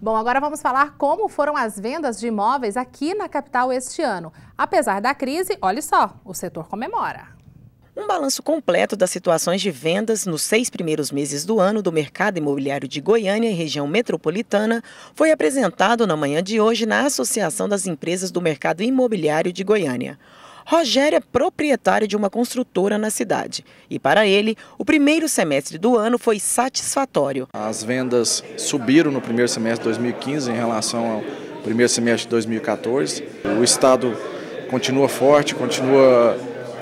Bom, agora vamos falar como foram as vendas de imóveis aqui na capital este ano. Apesar da crise, olhe só, o setor comemora. Um balanço completo das situações de vendas nos seis primeiros meses do ano do mercado imobiliário de Goiânia e região metropolitana foi apresentado na manhã de hoje na Associação das Empresas do Mercado Imobiliário de Goiânia. Rogério é proprietário de uma construtora na cidade e, para ele, o primeiro semestre do ano foi satisfatório. As vendas subiram no primeiro semestre de 2015 em relação ao primeiro semestre de 2014. O Estado continua forte, continua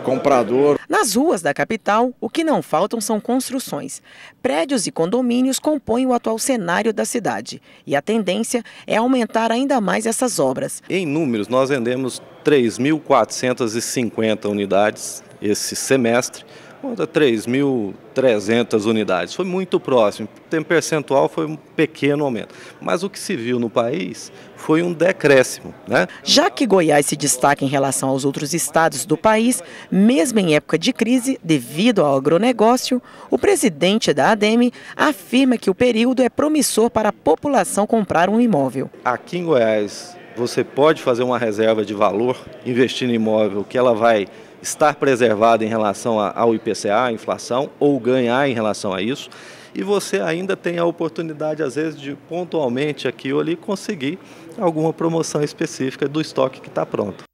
comprador. Nas ruas da capital, o que não faltam são construções. Prédios e condomínios compõem o atual cenário da cidade. E a tendência é aumentar ainda mais essas obras. Em números, nós vendemos 3.450 unidades esse semestre contra 3.300 unidades. Foi muito próximo, tem percentual foi um pequeno aumento. Mas o que se viu no país foi um decréscimo. Né? Já que Goiás se destaca em relação aos outros estados do país, mesmo em época de crise, devido ao agronegócio, o presidente da ADEME afirma que o período é promissor para a população comprar um imóvel. Aqui em Goiás, você pode fazer uma reserva de valor, investir em imóvel, que ela vai estar preservado em relação ao IPCA, à inflação, ou ganhar em relação a isso. E você ainda tem a oportunidade, às vezes, de pontualmente aqui ou ali conseguir alguma promoção específica do estoque que está pronto.